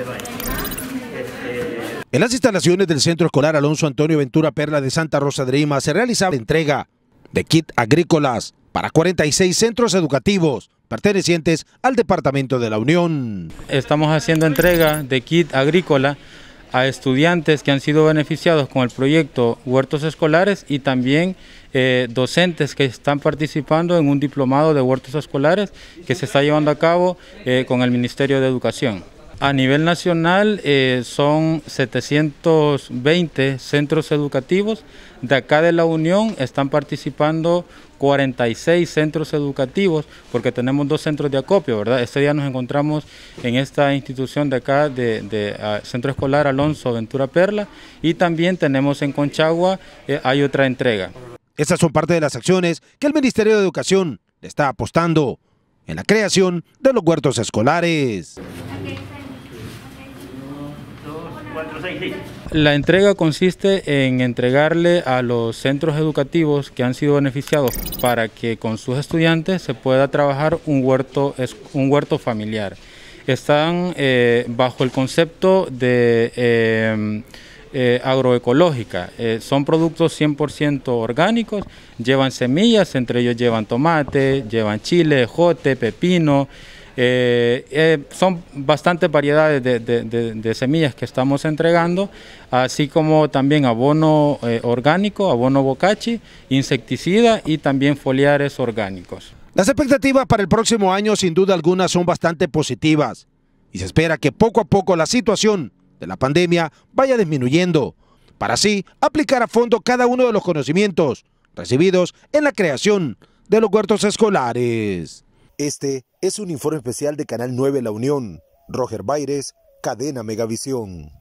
Este, en las instalaciones del Centro Escolar Alonso Antonio Ventura Perla de Santa Rosa de Lima se realizaba la entrega de kit agrícolas para 46 centros educativos pertenecientes al Departamento de la Unión. Estamos haciendo entrega de kit agrícola a estudiantes que han sido beneficiados con el proyecto Huertos Escolares y también eh, docentes que están participando en un diplomado de huertos escolares que se está llevando a cabo eh, con el Ministerio de Educación. A nivel nacional eh, son 720 centros educativos. De acá de la Unión están participando 46 centros educativos, porque tenemos dos centros de acopio, ¿verdad? Este día nos encontramos en esta institución de acá, de, Centro Escolar Alonso Ventura Perla, y también tenemos en Conchagua, eh, hay otra entrega. Estas son parte de las acciones que el Ministerio de Educación está apostando en la creación de los huertos escolares. La entrega consiste en entregarle a los centros educativos que han sido beneficiados para que con sus estudiantes se pueda trabajar un huerto, un huerto familiar. Están eh, bajo el concepto de... Eh, eh, agroecológica. son productos 100% orgánicos, llevan semillas, entre ellos llevan tomate, llevan chile, jote, pepino, eh, eh, son bastantes variedades de, semillas que estamos entregando, así como también abono eh, orgánico, abono bocachi, insecticida y también foliares orgánicos. Las expectativas para el próximo año sin duda alguna son bastante positivas y se espera que poco a poco la situación de la pandemia vaya disminuyendo para así aplicar a fondo cada uno de los conocimientos recibidos en la creación de los huertos escolares. Este es un informe especial de Canal 9 La Unión. Roger Baires, Cadena Megavisión.